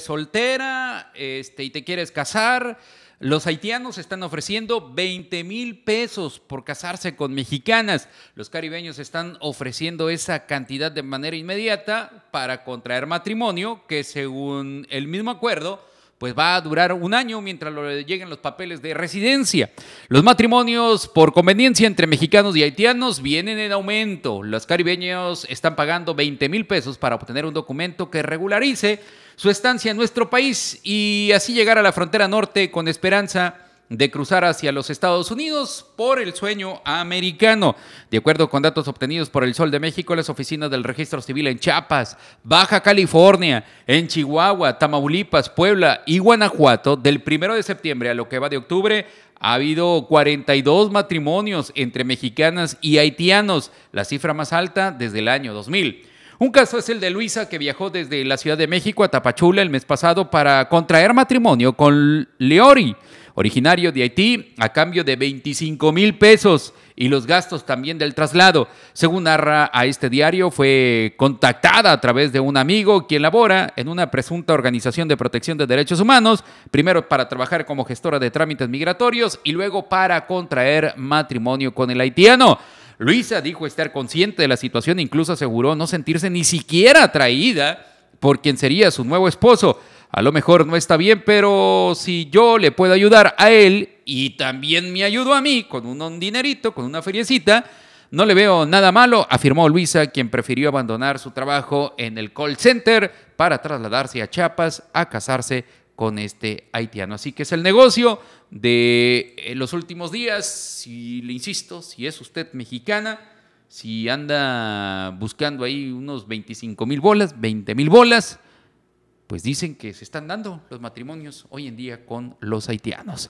soltera este, y te quieres casar, los haitianos están ofreciendo 20 mil pesos por casarse con mexicanas. Los caribeños están ofreciendo esa cantidad de manera inmediata para contraer matrimonio, que según el mismo acuerdo, pues va a durar un año mientras lleguen los papeles de residencia. Los matrimonios por conveniencia entre mexicanos y haitianos vienen en aumento. Los caribeños están pagando 20 mil pesos para obtener un documento que regularice su estancia en nuestro país y así llegar a la frontera norte con esperanza de cruzar hacia los Estados Unidos por el sueño americano. De acuerdo con datos obtenidos por el Sol de México, las oficinas del Registro Civil en Chiapas, Baja California, en Chihuahua, Tamaulipas, Puebla y Guanajuato, del primero de septiembre a lo que va de octubre, ha habido 42 matrimonios entre mexicanas y haitianos, la cifra más alta desde el año 2000. Un caso es el de Luisa, que viajó desde la Ciudad de México a Tapachula el mes pasado para contraer matrimonio con Leori originario de Haití, a cambio de 25 mil pesos y los gastos también del traslado. Según narra a este diario, fue contactada a través de un amigo quien labora en una presunta organización de protección de derechos humanos, primero para trabajar como gestora de trámites migratorios y luego para contraer matrimonio con el haitiano. Luisa dijo estar consciente de la situación, e incluso aseguró no sentirse ni siquiera atraída por quien sería su nuevo esposo. A lo mejor no está bien, pero si yo le puedo ayudar a él y también me ayudo a mí con un dinerito, con una feriecita, no le veo nada malo, afirmó Luisa, quien prefirió abandonar su trabajo en el call center para trasladarse a Chiapas a casarse con este haitiano. Así que es el negocio de eh, los últimos días, si le insisto, si es usted mexicana, si anda buscando ahí unos 25 mil bolas, 20 mil bolas, pues dicen que se están dando los matrimonios hoy en día con los haitianos.